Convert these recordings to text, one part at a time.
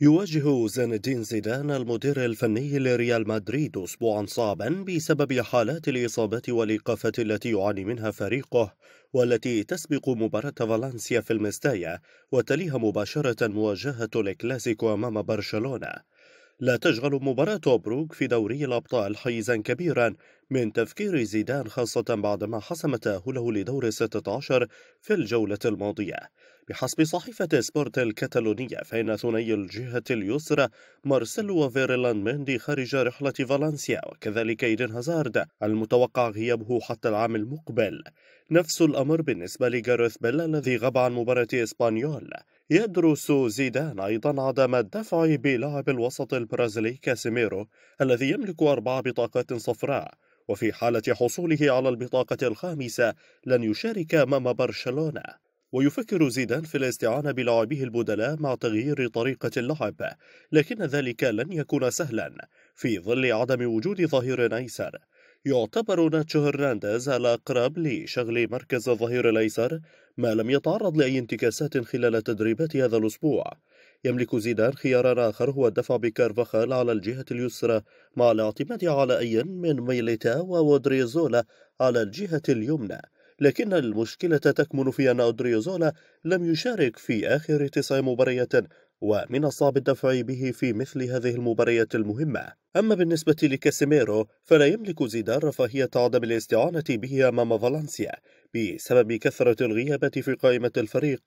يواجه زين الدين زيدان المدير الفني لريال مدريد أسبوعا صعبا بسبب حالات الإصابات والإيقافات التي يعاني منها فريقه والتي تسبق مباراة فالنسيا في المستايا وتليها مباشرة مواجهة الكلاسيكو أمام برشلونة لا تشغل مباراة أبروك في دوري الأبطال حيزا كبيرا من تفكير زيدان خاصة بعدما حسم تأهله لدور 16 في الجولة الماضية بحسب صحيفة سبورت الكتالونية فإن ثنائي الجهة اليسرى مارسيلو وفيريلان ميندي خارج رحلة فالنسيا وكذلك إيدن هازارد المتوقع غيابه حتى العام المقبل نفس الأمر بالنسبة لجاريث بيل الذي غاب عن مباراة إسبانيول يدرس زيدان أيضا عدم الدفع بلاعب الوسط البرازيلي كاسيميرو الذي يملك أربع بطاقات صفراء وفي حالة حصوله على البطاقة الخامسة لن يشارك أمام برشلونة ويفكر زيدان في الاستعانة بلاعبيه البدلاء مع تغيير طريقة اللعب لكن ذلك لن يكون سهلا في ظل عدم وجود ظهير أيسر يعتبر ناتشو هرنانديز الأقرب لشغل مركز الظهير الأيسر ما لم يتعرض لأي انتكاسات خلال تدريبات هذا الأسبوع يملك زيدان خيارا آخر هو الدفع بكارفاخال على الجهة اليسرى مع الاعتماد على أي من ميليتا وودريزولا على الجهة اليمنى لكن المشكلة تكمن في أن أودريوزولا لم يشارك في آخر تسع مباريات ومن الصعب الدفع به في مثل هذه المباريات المهمة أما بالنسبة لكاسيميرو فلا يملك زيدان رفاهية عدم الاستعانة به أمام فالنسيا بسبب كثرة الغيابات في قائمة الفريق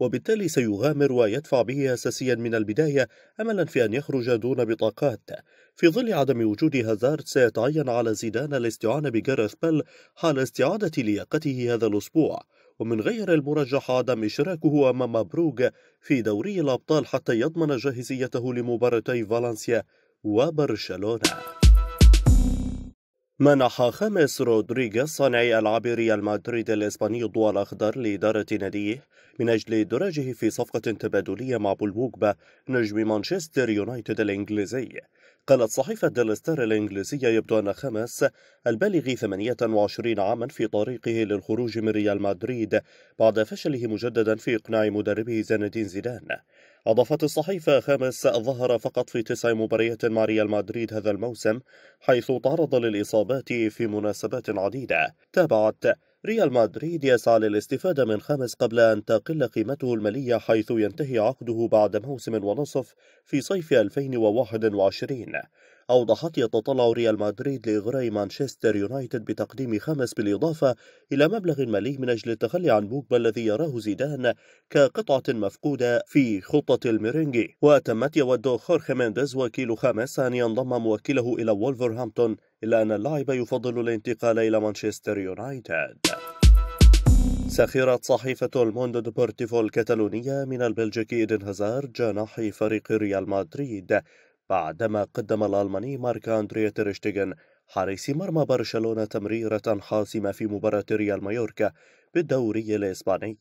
وبالتالي سيغامر ويدفع به أساسيا من البداية أملا في أن يخرج دون بطاقات في ظل عدم وجود هازارد سيتعين على زيدان الاستعانة بجارث بيل حال استعادة لياقته هذا الأسبوع ومن غير المرجح عدم إشراكه أمام بروغ في دوري الأبطال حتى يضمن جاهزيته لمباراتي فالنسيا وبرشلونة منح خامس رودريغيز صانعي ألعاب ريال مدريد الإسباني الضوء الأخضر لإدارة ناديه من أجل إدراجه في صفقة تبادلية مع بولبوجبا نجم مانشستر يونايتد الإنجليزي قالت صحيفة دالستار الإنجليزية يبدو أن خامس البالغ 28 عاما في طريقه للخروج من ريال مدريد بعد فشله مجددا في إقناع مدربه زين الدين زيدان أضافت الصحيفة خامس ظهر فقط في تسع مباريات مع ريال مدريد هذا الموسم حيث تعرض للإصابات في مناسبات عديدة تابعت ريال مدريد يسعى للاستفادة من خامس قبل أن تقل قيمته المالية حيث ينتهي عقده بعد موسم ونصف في صيف 2021 أوضحت يتطلع ريال مدريد لإغراء مانشستر يونايتد بتقديم خمس بالإضافة إلى مبلغ مالي من أجل التخلي عن بوجبا الذي يراه زيدان كقطعة مفقودة في خطة الميرينجي وتمت يود خورخي مينديز وكيل خامس أن ينضم موكله إلى وولفرهامبتون إلا أن اللاعب يفضل الانتقال إلى مانشستر يونايتد سخرت صحيفة الموندو ديبورتيفو الكتالونية من البلجيكي إيدن هازارد جناح فريق ريال مدريد بعدما قدم الألماني مارك أندريا تيرشتيغن حارس مرمى برشلونة تمريرة حاسمة في مباراة ريال مايوركا بالدوري الإسباني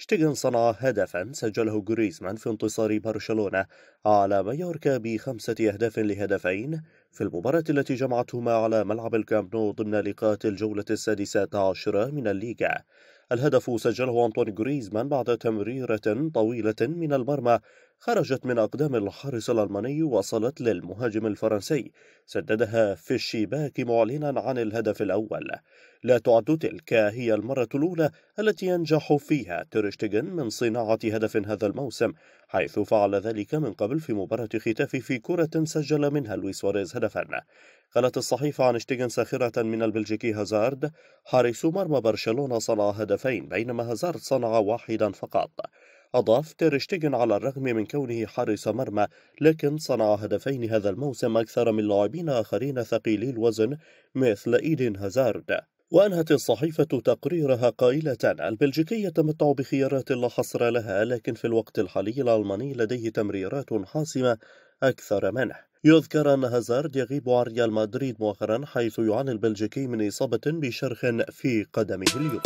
شتيغن صنع هدفا سجله جريزمان في انتصار برشلونة على مايوركا بخمسة أهداف لهدفين في المباراة التي جمعتهما على ملعب الكامب نو ضمن لقاءات الجولة السادسة عشرة من الليغا الهدف سجله أنطون جريزمان بعد تمريرة طويلة من المرمى خرجت من أقدام الحارس الألماني وصلت للمهاجم الفرنسي سددها في الشباك معلنا عن الهدف الأول لا تعد تلك هي المرة الأولى التي ينجح فيها تيرشتجن من صناعة هدف هذا الموسم حيث فعل ذلك من قبل في مباراة ختاف في كرة سجل منها لويس سواريز هدفا قالت الصحيفة عن شتيجن ساخرة من البلجيكي هازارد حارس مرمى برشلونة صنع هدفين بينما هازارد صنع واحدا فقط أضاف تيرشتيجن على الرغم من كونه حارس مرمى لكن صنع هدفين هذا الموسم أكثر من لاعبين آخرين ثقيلي الوزن مثل إيدين هازارد وأنهت الصحيفة تقريرها قائلة البلجيكي يتمتع بخيارات لا حصر لها لكن في الوقت الحالي الألماني لديه تمريرات حاسمة أكثر منه يذكر أن هازارد يغيب عن ريال مدريد مؤخرا حيث يعاني البلجيكي من إصابة بشرخ في قدمه اليمنى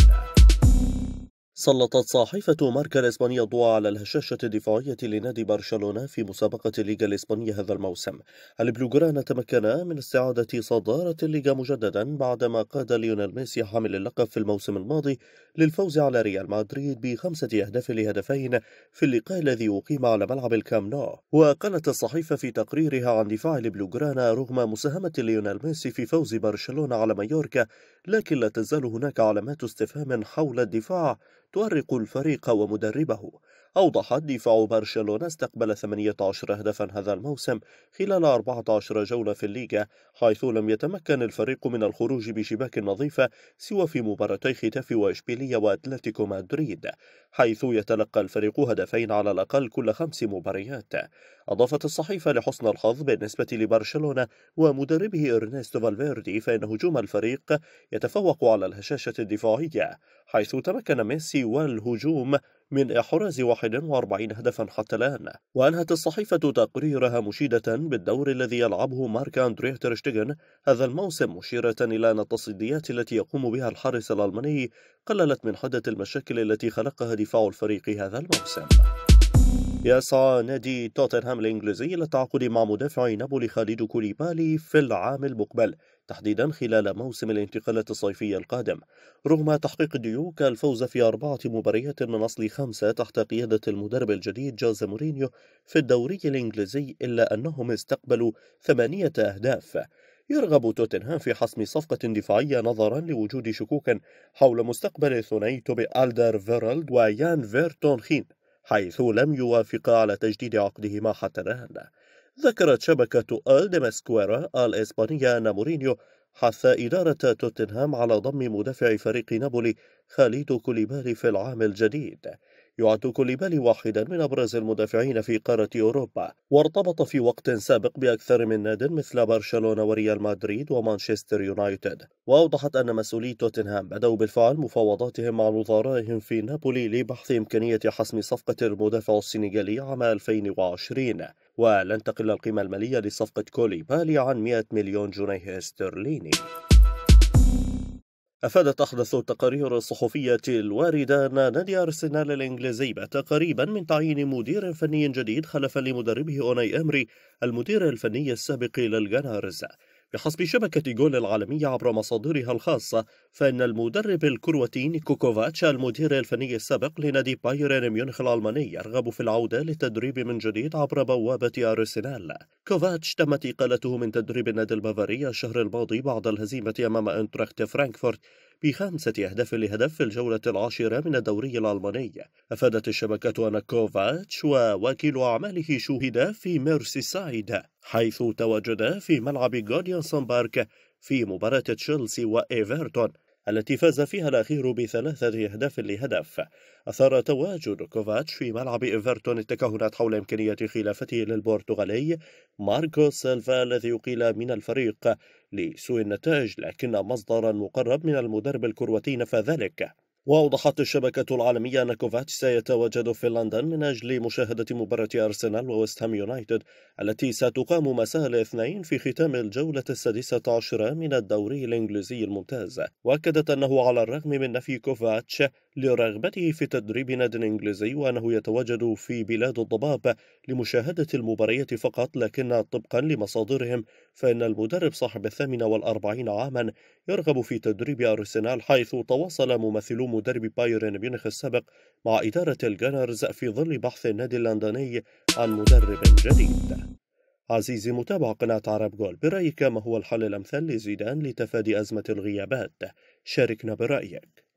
سلطت صحيفة ماركا الإسبانية الضوء على الهشاشة الدفاعية لنادي برشلونة في مسابقة الليغا الإسبانية هذا الموسم. البلوغرانا تمكنا من استعادة صدارة الليغا مجددا بعدما قاد ليونيل ميسي حامل اللقب في الموسم الماضي للفوز على ريال مدريد بخمسة أهداف لهدفين في اللقاء الذي أقيم على ملعب الكام نو. وقالت الصحيفة في تقريرها عن دفاع البلوغرانا رغم مساهمة ليونيل ميسي في فوز برشلونة على مايوركا لكن لا تزال هناك علامات استفهام حول الدفاع تؤرق الفريق ومدربه أوضح دفاع برشلونة استقبل 18 هدفا هذا الموسم خلال 14 جولة في الليغا حيث لم يتمكن الفريق من الخروج بشباك نظيفة سوى في مباراتي ختاف وإشبيلية وأتلتيكو مدريد حيث يتلقى الفريق هدفين على الأقل كل خمس مباريات أضافت الصحيفة لحسن الحظ بالنسبة لبرشلونة ومدربه إرنستو فالفيردي فإن هجوم الفريق يتفوق على الهشاشة الدفاعية حيث تمكن ميسي والهجوم من إحراز 41 هدفا حتى الآن وأنهت الصحيفة تقريرها مشيدة بالدور الذي يلعبه مارك أندريا ترشتجن هذا الموسم مشيرة إلى أن التصديات التي يقوم بها الحارس الألماني قللت من حدة المشاكل التي خلقها دفاع الفريق هذا الموسم يسعى نادي توتنهام الإنجليزي للتعاقد مع مدافع نابولي خالد كوليبالي في العام المقبل تحديدا خلال موسم الانتقالات الصيفية القادم رغم تحقيق ديوك الفوز في أربعة مباريات من أصل خمسة تحت قيادة المدرب الجديد جوز مورينيو في الدوري الإنجليزي إلا أنهم استقبلوا ثمانية أهداف يرغب توتنهام في حسم صفقة دفاعية نظرا لوجود شكوك حول مستقبل ثنائي توبي ألدر فيرالد ويان فيرتون خين حيث لم يوافقا على تجديد عقدهما حتى الآن ذكرت شبكة ديمسكويرا الإسبانية أن مورينيو حث إدارة توتنهام على ضم مدافع فريق نابولي خاليدو كوليبالي في العام الجديد يعد كوليبالي واحدا من أبرز المدافعين في قارة أوروبا وارتبط في وقت سابق بأكثر من ناد مثل برشلونة وريال مدريد ومانشستر يونايتد وأوضحت أن مسؤولي توتنهام بدأوا بالفعل مفاوضاتهم مع نظرائهم في نابولي لبحث إمكانية حسم صفقة المدافع السنغالي عام 2020 ولن تقل القيمة المالية لصفقة كوليبالي عن 100 مليون جنيه استرليني أفادت أحدث التقارير الصحفية الواردة أن نادي أرسنال الإنجليزي بات قريبا من تعيين مدير فني جديد خلفا لمدربه أوناي أمري المدير الفني السابق للجنارز بحسب شبكة جول العالمية عبر مصادرها الخاصة فإن المدرب الكرواتي نيكو كوفاتش المدير الفني السابق لنادي بايرن ميونخ الألماني يرغب في العودة للتدريب من جديد عبر بوابة أرسنال كوفاتش تمت إقالته من تدريب النادي البافاري الشهر الماضي بعد الهزيمة أمام أنتراخت فرانكفورت بخمسة أهداف لهدف في الجولة العاشرة من الدوري الألماني أفادت الشبكة أن كوفاتش ووكيل أعماله شوهدا في ميرسي سايد حيث تواجدا في ملعب غوديان بارك في مباراة تشيلسي وإيفرتون التي فاز فيها الأخير بثلاثة أهداف لهدف أثار تواجد كوفاتش في ملعب إيفرتون التكهنات حول إمكانية خلافته للبرتغالي ماركو سيلفا الذي أقيل من الفريق لسوء النتائج لكن مصدرا مقرب من المدرب الكرواتي نفى ذلك وأوضحت الشبكة العالمية أن كوفاتش سيتواجد في لندن من أجل مشاهدة مباراة أرسنال وويست هام يونايتد التي ستقام مساء الاثنين في ختام الجولة السادسة عشرة من الدوري الإنجليزي الممتاز وأكدت أنه على الرغم من نفي كوفاتش لرغبته في تدريب ناد إنجليزي وأنه يتواجد في بلاد الضباب لمشاهدة المباريات فقط لكن طبقا لمصادرهم فإن المدرب صاحب الثامنة والأربعين عاما يرغب في تدريب أرسنال حيث تواصل ممثلو مدرب بايرن ميونخ السابق مع إدارة الجانرز في ظل بحث النادي اللندني عن مدرب جديد عزيزي متابع قناة عرب جول برأيك ما هو الحل الأمثل لزيدان لتفادي أزمة الغيابات؟ شاركنا برأيك